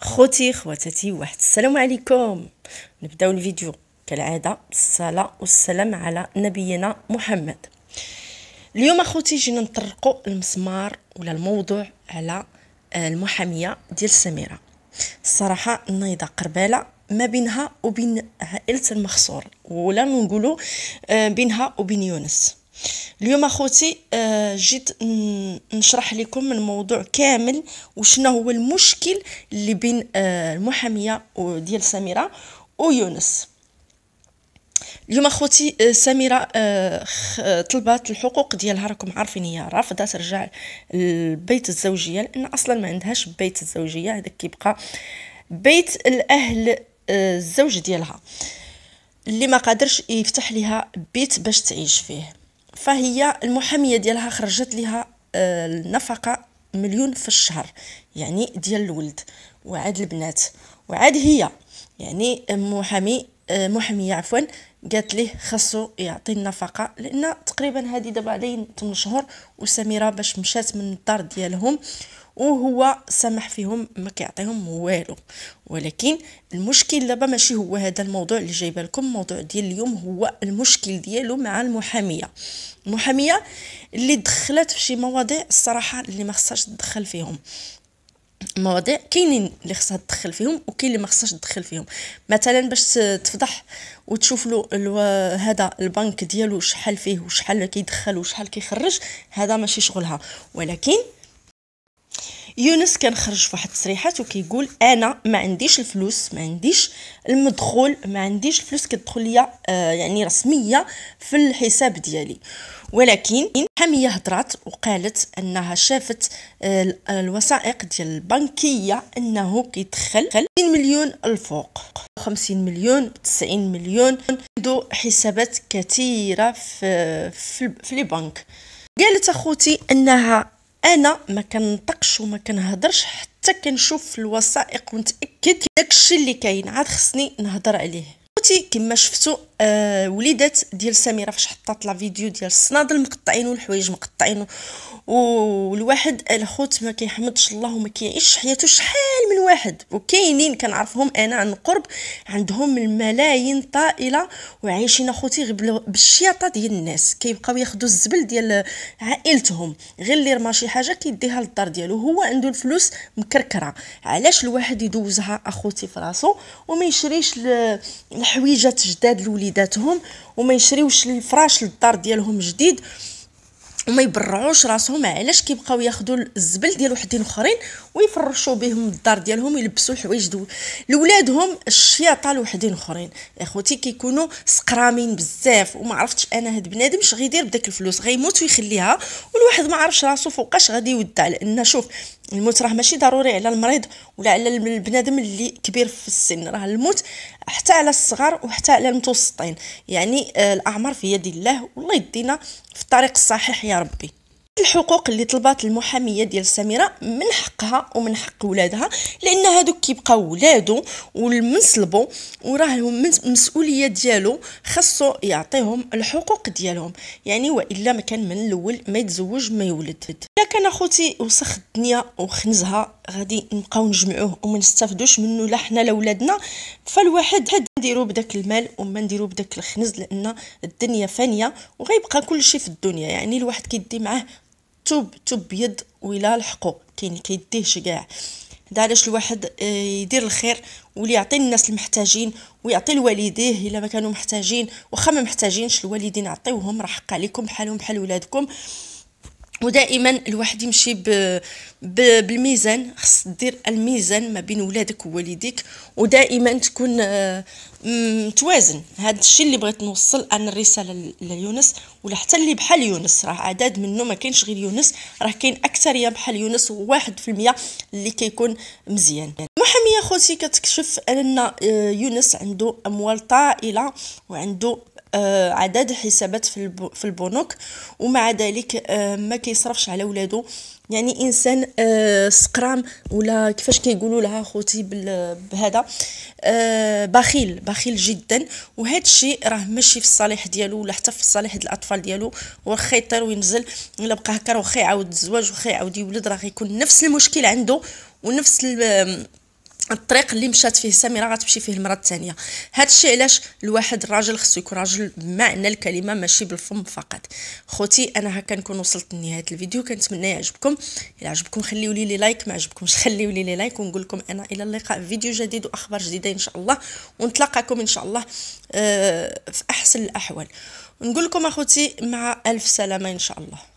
خوتي خواتاتي واحد السلام عليكم نبداو الفيديو كالعاده الصلاه والسلام على نبينا محمد اليوم اخوتي جينا نطرقوا المسمار ولا الموضوع على آه، المحاميه ديال سميره الصراحه النايضه قرباله ما بينها وبين عائله المخصور ولا نقولوا آه، بينها وبين يونس اليوم اخوتي آه، جيت نشرح لكم الموضوع كامل وشنو هو المشكل اللي بين آه، المحاميه ديال سميره ويونس اليوم اخوتي آه، سميره طلبات الحقوق ديالها راكم عارفين هي رافضه ترجع لبيت الزوجيه لان اصلا ما عندهاش بيت الزوجيه هذاك كيبقى بيت الاهل الزوج ديالها اللي ما قادرش يفتح لها بيت باش تعيش فيه فهي المحاميه ديالها خرجت لها آه، النفقه مليون في الشهر يعني ديال الولد وعاد البنات وعاد هي يعني محامي آه، محاميه عفوا قالت ليه خاصو يعطي النفقه لان تقريبا هذه دابا علين 8 شهور وسميره باش مشات من الدار ديالهم وهو سمح فيهم ما كيعطيهم والو ولكن المشكل دابا ماشي هو هذا الموضوع اللي جايبه لكم الموضوع ديال اليوم هو المشكل ديالو مع المحاميه المحاميه اللي دخلت في شي مواضيع الصراحه اللي ما خصهاش تدخل فيهم مواضيع كاينين اللي خصها تدخل فيهم وكاين اللي ما خصهاش تدخل فيهم مثلا باش تفضح وتشوف له الو... هذا البنك ديالو شحال فيه وشحال كيدخل وشحال كيخرج هذا ماشي شغلها ولكن يونس كان خرج في واحد التصريحات وكيقول انا ما عنديش الفلوس ما عنديش المدخول ما عنديش الفلوس كتدخل ليا آه يعني رسميه في الحساب ديالي ولكن حميه هضرات وقالت انها شافت آه الوثائق ديال البنكيه انه كيدخل 50 مليون الفوق 50 مليون 90 مليون عنده حسابات كثيره في في, في البنك قالت اخوتي انها انا ما كنطقش وما كنهضرش حتى كنشوف الوثائق ونتاكد داكشي اللي كاين عاد خصني نهضر عليه خوتي كما شفتوا آه وليدات ديال سميره فاش حطات لا فيديو ديال الصنادل مقطعين والحوايج مقطعين والواحد الخوت ما كيحمدش الله وما كيعيش حياته شحال من واحد وكاينين كنعرفهم انا عن قرب عندهم الملايين طائله وعايشين اخوتي غير بالشياطه ديال الناس كيبقاو ياخذوا الزبل ديال عائلتهم غير اللي رمى شي حاجه كيديها للدار ديالو هو عنده الفلوس مكركره علاش الواحد يدوزها اخوتي في راسو وما يشريش الحويجات جداد لوليداتهم وما يشريوش الفراش للدار ديالهم جديد وما يبرعوش راسهم علاش كيبقاو ياخذوا الزبل ديال وحدين اخرين ويفرشوا بهم الدار ديالهم يلبسوا الحوايج لولادهم الشياطه لوحدين اخرين اخوتي كيكونوا سقرامين بزاف وما عرفتش انا هاد بنادم اش غيدير بداك الفلوس غيموت ويخليها والواحد ما عرفش راسو فوقاش غادي يودع لان شوف الموت راه ماشي ضروري على المريض ولا على البنادم اللي كبير في السن راه الموت حتى على الصغار وحتى على المتوسطين يعني آه الاعمار في يد الله والله يدينا في الطريق الصحيح يا ربي الحقوق اللي طلبات المحاميه ديال سميره من حقها ومن حق ولادها لان هادوك كيبقاو ولادو والمنصلبو وراه المسؤوليه ديالو خاصو يعطيهم الحقوق ديالهم يعني والا ما كان من الاول ما يتزوج ما يولد كان اخوتي وسخ الدنيا وخنزها غادي نبقاو نجمعوه وما نستافدوش منه لا حنا لا ولادنا فالواحد حد نديرو بداك المال وما نديرو بداك الخنز لان الدنيا فانيه وغيبقى كل شيء في الدنيا يعني الواحد كيدي معاه توب توب بيض ولا لحقو كاين كيديهش كاع هذا علاش الواحد آه، يدير الخير واللي يعطي الناس المحتاجين ويعطي لوالديه الا ما كانوا محتاجين واخا ما محتاجينش الوالدين عطيوهم راه حق عليكم بحالهم بحال ولادكم ودائما الواحد يمشي ب... ب... بالميزان خص دير الميزان ما بين ولادك ووالديك ودائما تكون آه، متوازن هذا الشيء اللي بغيت نوصل انا الرساله ليونس ولا حتى اللي بحال يونس راه عدد منه ما كاينش غير يونس راه كاين اكثريه بحال يونس واحد في المية اللي كيكون مزيان محاميه خوتي كتكشف ان آه، يونس عنده اموال طائله وعنده آه، عدد حسابات في البنوك ومع ذلك آه، ما كيصرفش على ولادو يعني انسان آه، سقرام ولا كيفاش كيقولوا لها خوتي بهذا بخيل بخيل جدا وهذا الشيء راه ماشي في الصالح ديالو ولا حتى في الصالح ديال الاطفال ديالو واخا يطير وينزل ولا بقى هكا واخا يعاود الزواج واخا يعاود يولد راه غيكون نفس المشكل عنده ونفس الطريق اللي مشات فيه سميره غتمشي فيه المره الثانيه هذا الشيء علاش الواحد الراجل خصو يكون راجل بمعنى الكلمه ماشي بالفم فقط خوتي انا هكا نكون وصلت لنهايه الفيديو كنتمنى يعجبكم الا عجبكم خليو لي لايك ما عجبكمش خليو لي لايك ونقول لكم انا الى اللقاء فيديو جديد واخبار جديده ان شاء الله ونتلاقاكم ان شاء الله آه، في احسن الاحوال نقول لكم اخوتي مع الف سلامه ان شاء الله